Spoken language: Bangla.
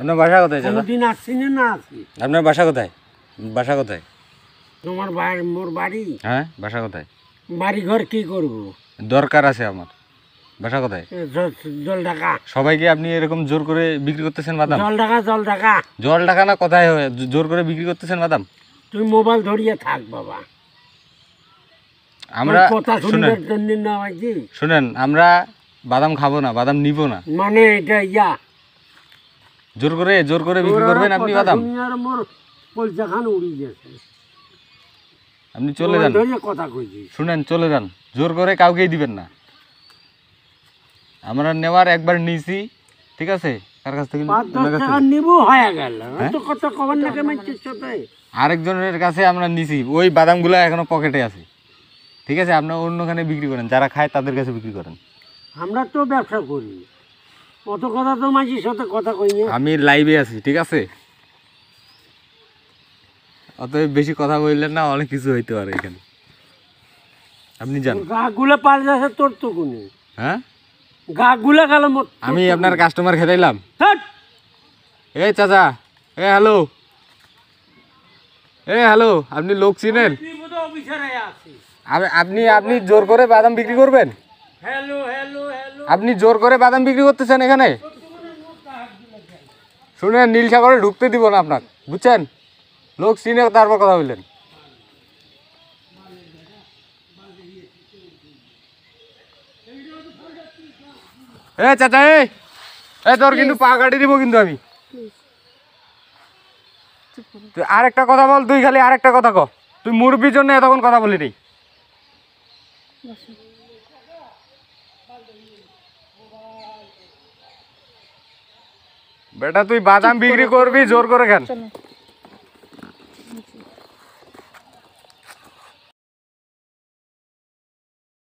আপনার বাসা কোথায় দাদা দিন আসছি না আসি আপনার বাসা কোথায় বাসা কোথায় তোমার বাড়ি মোর বাড়ি হ্যাঁ বাসা কোথায় বাড়ি ঘর কি করব দরকার আছে আমার বাসা কোথায় জল ঢাকা সবাইকে আপনি এরকম জোর করে বিক্রি করতেছেন বাদাম জল ঢাকা জল ঢাকা জল ঢাকা না কোথায় হয় জোর করে বিক্রি করতেছেন বাদাম তুই মোবাইল ধরিয়ে থাক বাবা আমরা কথা জন্য না শুনেন শুনেন আমরা বাদাম খাবো না বাদাম নিব না মানে এটা ইয়া জোর করে জোর করে বিক্রি করবেন আপনি বাদাম আপনি চলে যান শুনেন চলে যান জোর করে কাউকেই দিবেন না আমরা নেওয়ার একবার নিছি ঠিক আছে তার কাছ থেকে হ্যাঁ? আরেকজনের কাছে আমরা নিছি ওই বাদামগুলো এখনো পকেটে আছে ঠিক আছে আপনার অন্যখানে বিক্রি করেন যারা খায় তাদের কাছে বিক্রি করেন আমরা তো ব্যবসা করি কত কথা তো মাঝির সাথে কথা কই আমি লাইভে আছি ঠিক আছে অতএব বেশি কথা বললেন না অনেক কিছু হইতে পারে এখানে আপনি যান গাগুলা পাল যাচ্ছে তোর তো কোনে হ্যাঁ গাগুলা গেল আমি আপনার কাস্টমার খেতাইলাম এই চাচা এ হ্যালো এ হ্যালো আপনি লোক চিনেন আপনি আপনি জোর করে বাদাম বিক্রি করবেন আপনি জোর করে বাদাম বিক্রি করতেছেন এখানে শুনে নীল সাগরে ঢুকতে দিব না আপনার বুঝছেন লোক চিনে তারপর কথা বললেন এ চাচা এ তোর কিন্তু পা কাটি দিব কিন্তু আমি আরেকটা কথা বল তুই খালি আরেকটা কথা ক তুই জন্য এতক্ষণ কথা বলিনি बेटा तु बदाम बिक्री कर भी जोर कर